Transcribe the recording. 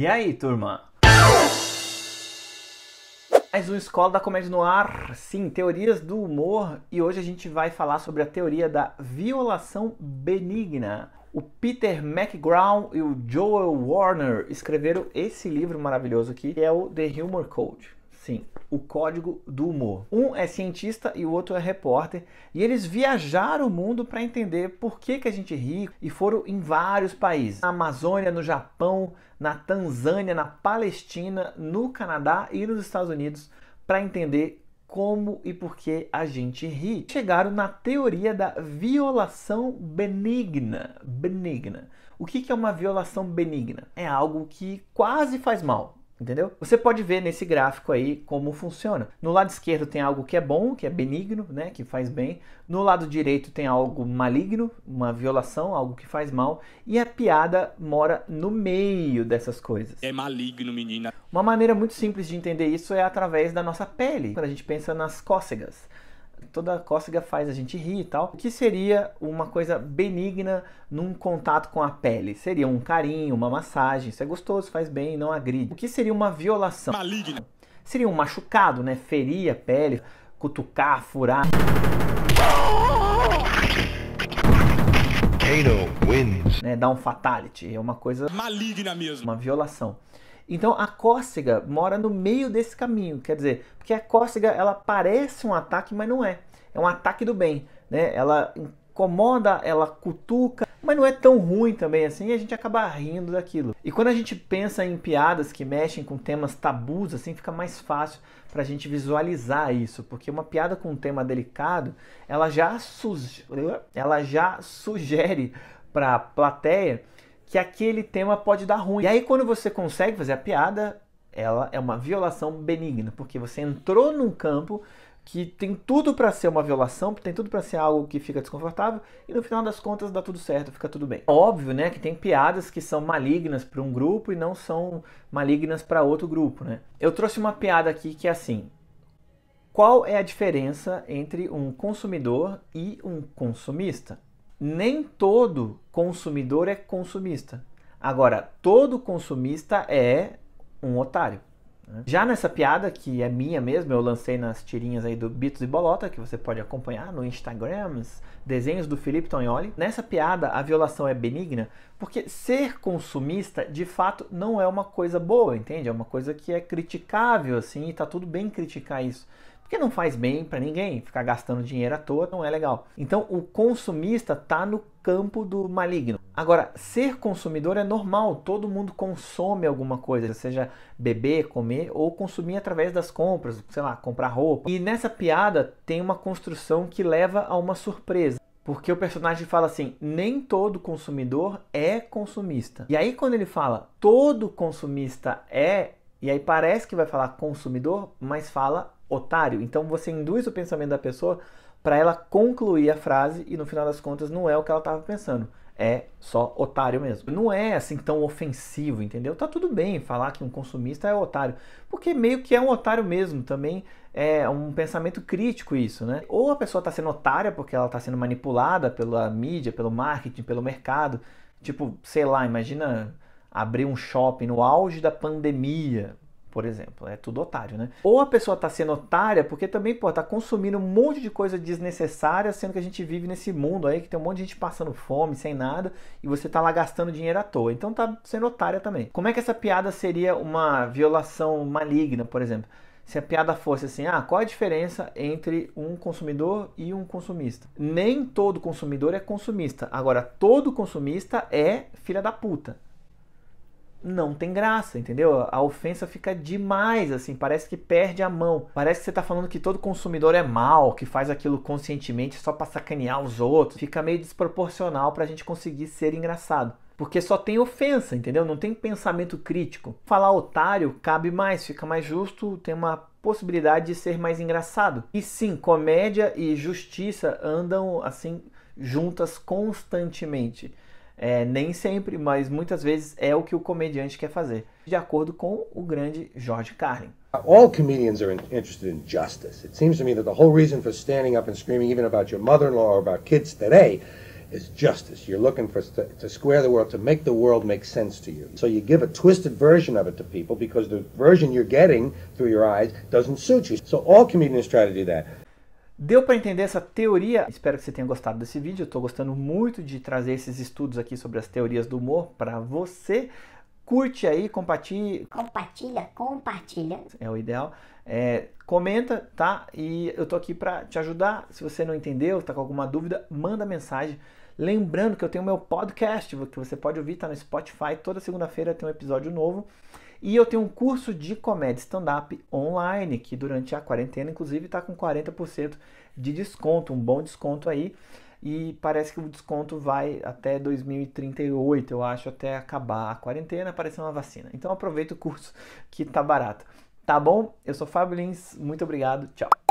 E aí, turma? Mais um Escola da Comédia no Ar, sim, teorias do humor, e hoje a gente vai falar sobre a teoria da violação benigna. O Peter McGraw e o Joel Warner escreveram esse livro maravilhoso aqui, que é o The Humor Code. Sim, o código do humor. Um é cientista e o outro é repórter, e eles viajaram o mundo para entender por que, que a gente é ri e foram em vários países: na Amazônia, no Japão, na Tanzânia, na Palestina, no Canadá e nos Estados Unidos para entender como e por que a gente ri. Chegaram na teoria da violação benigna. Benigna. O que é uma violação benigna? É algo que quase faz mal, Entendeu? Você pode ver nesse gráfico aí como funciona. No lado esquerdo tem algo que é bom, que é benigno, né, que faz bem. No lado direito tem algo maligno, uma violação, algo que faz mal. E a piada mora no meio dessas coisas. É maligno, menina. Uma maneira muito simples de entender isso é através da nossa pele, quando a gente pensa nas cócegas toda cócega faz a gente rir e tal. O que seria uma coisa benigna num contato com a pele? Seria um carinho, uma massagem. Isso é gostoso, faz bem, não agride. O que seria uma violação? Maligna. Seria um machucado, né? Ferir a pele, cutucar, furar. Kato wins. Né? Dar um fatality. É uma coisa. Maligna mesmo. Uma violação. Então a cócega mora no meio desse caminho, quer dizer, porque a cócega ela parece um ataque, mas não é. É um ataque do bem, né? Ela incomoda, ela cutuca, mas não é tão ruim também assim, e a gente acaba rindo daquilo. E quando a gente pensa em piadas que mexem com temas tabus, assim fica mais fácil para a gente visualizar isso, porque uma piada com um tema delicado, ela já, ela já sugere para a plateia que aquele tema pode dar ruim. E aí, quando você consegue fazer a piada, ela é uma violação benigna, porque você entrou num campo que tem tudo para ser uma violação, tem tudo para ser algo que fica desconfortável e no final das contas dá tudo certo, fica tudo bem. Óbvio, né, que tem piadas que são malignas para um grupo e não são malignas para outro grupo, né? Eu trouxe uma piada aqui que é assim: qual é a diferença entre um consumidor e um consumista? nem todo consumidor é consumista. Agora, todo consumista é um otário. Né? Já nessa piada, que é minha mesmo, eu lancei nas tirinhas aí do Bitos e Bolota, que você pode acompanhar no Instagram, desenhos do Felipe Tonholi. Nessa piada, a violação é benigna, porque ser consumista, de fato, não é uma coisa boa, entende? É uma coisa que é criticável, assim, e tá tudo bem criticar isso. Porque não faz bem para ninguém, ficar gastando dinheiro à toa não é legal. Então o consumista está no campo do maligno. Agora, ser consumidor é normal, todo mundo consome alguma coisa, seja beber, comer ou consumir através das compras, sei lá, comprar roupa. E nessa piada tem uma construção que leva a uma surpresa. Porque o personagem fala assim: nem todo consumidor é consumista. E aí, quando ele fala todo consumista é, e aí parece que vai falar consumidor, mas fala otário. Então você induz o pensamento da pessoa para ela concluir a frase e no final das contas não é o que ela estava pensando. É só otário mesmo. Não é assim tão ofensivo, entendeu? Tá tudo bem falar que um consumista é otário, porque meio que é um otário mesmo. Também é um pensamento crítico isso, né? Ou a pessoa está sendo otária porque ela está sendo manipulada pela mídia, pelo marketing, pelo mercado. Tipo, sei lá, imagina abrir um shopping no auge da pandemia por exemplo. É tudo otário, né? Ou a pessoa está sendo otária porque também, pô, tá consumindo um monte de coisa desnecessária, sendo que a gente vive nesse mundo aí que tem um monte de gente passando fome, sem nada, e você tá lá gastando dinheiro à toa. Então tá sendo otária também. Como é que essa piada seria uma violação maligna, por exemplo? se a piada fosse assim, ah, qual a diferença entre um consumidor e um consumista? Nem todo consumidor é consumista. Agora, todo consumista é filha da puta não tem graça, entendeu? A ofensa fica demais, assim, parece que perde a mão. Parece que você tá falando que todo consumidor é mal, que faz aquilo conscientemente só para sacanear os outros. Fica meio desproporcional pra gente conseguir ser engraçado. Porque só tem ofensa, entendeu? Não tem pensamento crítico. Falar otário cabe mais, fica mais justo, tem uma possibilidade de ser mais engraçado. E sim, comédia e justiça andam assim juntas constantemente. É, nem sempre, mas muitas vezes é o que o comediante quer fazer, de acordo com o grande George Carlin. All comedians are interested in justice. It seems to me that the whole reason for standing up and screaming even about your mother-in-law or about kids today is justice. You're looking for to, to square the world, to make the world make sense to you. So you give a twisted version of it to people because the version you're getting through your eyes doesn't suit you. So all comedians try to do that. Deu para entender essa teoria? Espero que você tenha gostado desse vídeo. estou gostando muito de trazer esses estudos aqui sobre as teorias do humor para você. Curte aí, compartilha. Compartilha, compartilha. É o ideal. É, comenta, tá? E eu tô aqui para te ajudar. Se você não entendeu, está com alguma dúvida, manda mensagem. Lembrando que eu tenho meu podcast que você pode ouvir, tá no Spotify. Toda segunda-feira tem um episódio novo. E eu tenho um curso de comédia stand-up online, que durante a quarentena, inclusive, está com 40% de desconto, um bom desconto aí. E parece que o desconto vai até 2038, eu acho, até acabar a quarentena, aparecer uma vacina. Então aproveita o curso que tá barato. Tá bom? Eu sou Fábio Lins, muito obrigado, tchau.